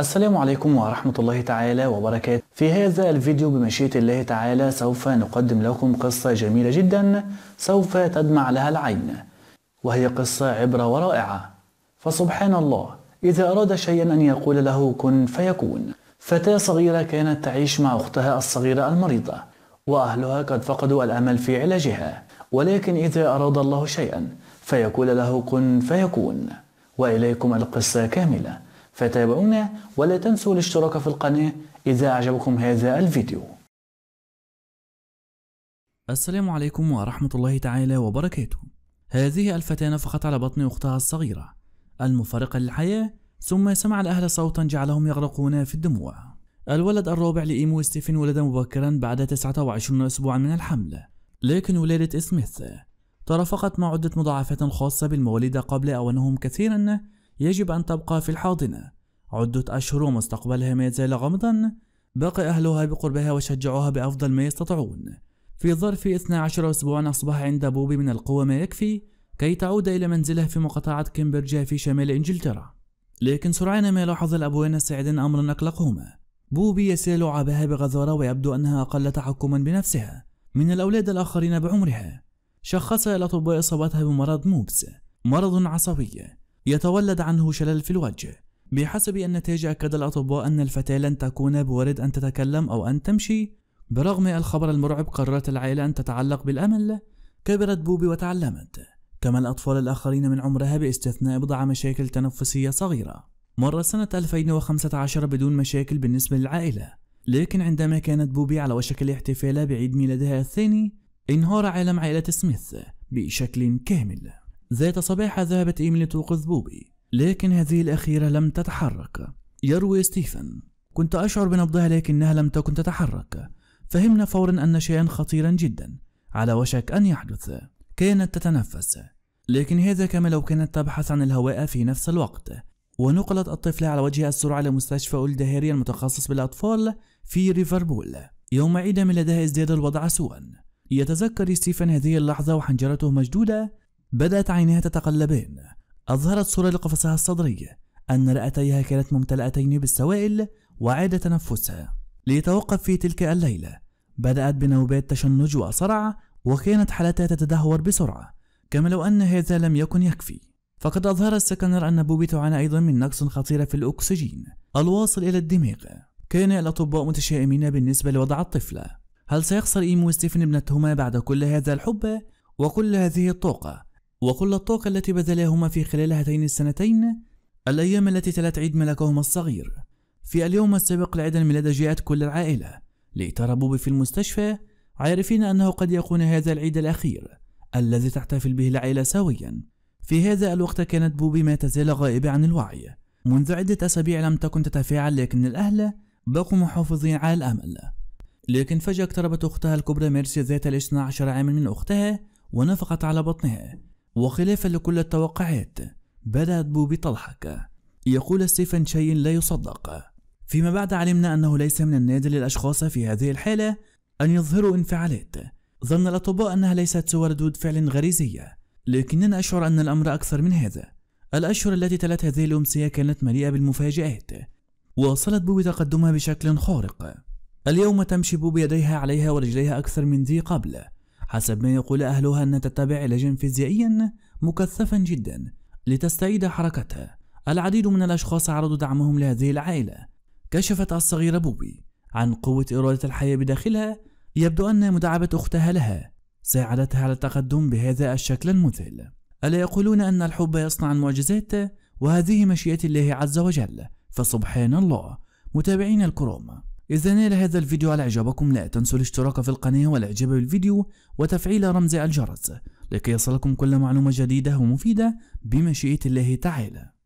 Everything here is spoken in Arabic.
السلام عليكم ورحمة الله تعالى وبركاته في هذا الفيديو بمشيئة الله تعالى سوف نقدم لكم قصة جميلة جدا سوف تدمع لها العين وهي قصة عبرة ورائعة فسبحان الله إذا أراد شيئا أن يقول له كن فيكون فتاة صغيرة كانت تعيش مع أختها الصغيرة المريضة وأهلها قد فقدوا الأمل في علاجها ولكن إذا أراد الله شيئا فيقول له كن فيكون وإليكم القصة كاملة فتابعونا ولا تنسوا الاشتراك في القناة إذا أعجبكم هذا الفيديو السلام عليكم ورحمة الله تعالى وبركاته هذه الفتاة نفخت على بطن أختها الصغيرة المفارقة للحياة ثم سمع الأهل صوتا جعلهم يغرقون في الدموع الولد الرابع لإيمو ستيفن ولد مبكرا بعد 29 أسبوعا من الحمل لكن ولادة سميث ترافقت مع عدة مضاعفات خاصة بالمواليد قبل أوانهم كثيرا يجب أن تبقى في الحاضنة عدة أشهر ومستقبلها ما يزال غامضا بقي أهلها بقربها وشجعوها بأفضل ما يستطيعون في ظرف 12 أسبوعا أصبح عند بوبي من القوة ما يكفي كي تعود إلى منزله في مقاطعة كيمبرجا في شمال إنجلترا لكن سرعان ما لاحظ الأبوان السعيدين أمرا أقلقهما بوبي يسيل لعابها بغزارة ويبدو أنها أقل تحكما بنفسها من الأولاد الآخرين بعمرها شخصها الأطباء إصابتها بمرض موبس مرض عصبي يتولد عنه شلل في الوجه بحسب النتائج أكد الأطباء أن الفتاة لن تكون بوارد أن تتكلم أو أن تمشي برغم الخبر المرعب قررت العائلة أن تتعلق بالأمل كبرت بوبي وتعلمت كما الأطفال الآخرين من عمرها باستثناء بضع مشاكل تنفسية صغيرة مر سنة 2015 بدون مشاكل بالنسبة للعائلة لكن عندما كانت بوبي على وشك الاحتفال بعيد ميلادها الثاني انهار عالم عائلة سميث بشكل كامل ذات صباح ذهبت إيميلي توقظ بوبي لكن هذه الأخيرة لم تتحرك يروي ستيفن كنت أشعر بنبضها لكنها لم تكن تتحرك فهمنا فورا أن شيئا خطيرا جدا على وشك أن يحدث كانت تتنفس لكن هذا كما لو كانت تبحث عن الهواء في نفس الوقت ونقلت الطفلة على وجه السرعة لمستشفى هاري المتخصص بالأطفال في ريفربول يوم عيد ميلادها ازداد الوضع سوءا يتذكر ستيفن هذه اللحظة وحنجرته مشدودة بدأت عينيها تتقلبان أظهرت صورة لقفصها الصدري أن رئتيها كانت ممتلأتين بالسوائل وعاد تنفسها ليتوقف في تلك الليلة بدأت بنوبات تشنج وصرع وكانت حالتها تتدهور بسرعة كما لو أن هذا لم يكن يكفي فقد أظهر السكنر أن بوبي تعانى أيضا من نقص خطير في الأكسجين الواصل إلى الدماغ كان الأطباء متشائمين بالنسبة لوضع الطفلة هل سيخسر إيمو وستيفن ابنتهما بعد كل هذا الحب وكل هذه الطاقة وكل الطاقة التي بذلاهما في خلال هاتين السنتين الأيام التي تلت عيد ملكهما الصغير في اليوم السابق لعيد الميلاد جاءت كل العائلة لترى بوبي في المستشفى عارفين أنه قد يكون هذا العيد الأخير الذي تحتفل به العائلة سويا في هذا الوقت كانت بوبي ما تزال غائبة عن الوعي منذ عدة أسابيع لم تكن تتفاعل لكن الأهل بقوا محافظين على الأمل لكن فجأة اقتربت أختها الكبرى ميرسي ذات الاثنى عشر عاما من أختها ونفقت على بطنها وخلافا لكل التوقعات بدأت بوبي تضحك يقول ستيفن شيء لا يصدق فيما بعد علمنا أنه ليس من النادر للأشخاص في هذه الحالة أن يظهروا انفعالات ظن الأطباء أنها ليست سوى ردود فعل غريزية لكننا أشعر أن الأمر أكثر من هذا الأشهر التي تلت هذه الأمسية كانت مليئة بالمفاجآت واصلت بوبي تقدمها بشكل خارق اليوم تمشي بوبي يديها عليها ورجليها أكثر من ذي قبل حسب ما يقول أهلها أن تتبع علاجا فيزيائيا مكثفا جدا لتستعيد حركتها العديد من الأشخاص عرضوا دعمهم لهذه العائلة كشفت الصغيرة بوبي عن قوة إرادة الحياة بداخلها يبدو أن مداعبة أختها لها ساعدتها على التقدم بهذا الشكل المذهل ألا يقولون أن الحب يصنع المعجزات وهذه مشيئة الله عز وجل فسبحان الله متابعين الكرام إذا نال هذا الفيديو على إعجابكم لا تنسوا الاشتراك في القناة والإعجاب بالفيديو وتفعيل رمز الجرس لكي يصلكم كل معلومة جديدة ومفيدة بمشيئة الله تعالى